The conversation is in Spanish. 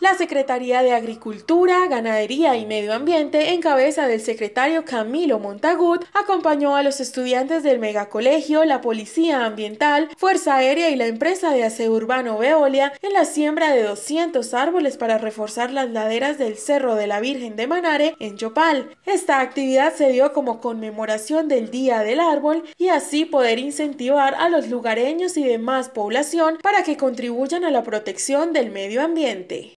La Secretaría de Agricultura, Ganadería y Medio Ambiente, en cabeza del secretario Camilo Montagut, acompañó a los estudiantes del megacolegio, la Policía Ambiental, Fuerza Aérea y la empresa de aseo urbano Veolia en la siembra de 200 árboles para reforzar las laderas del Cerro de la Virgen de Manare en Chopal. Esta actividad se dio como conmemoración del Día del Árbol y así poder incentivar a los lugareños y demás población para que contribuyan a la protección del medio ambiente.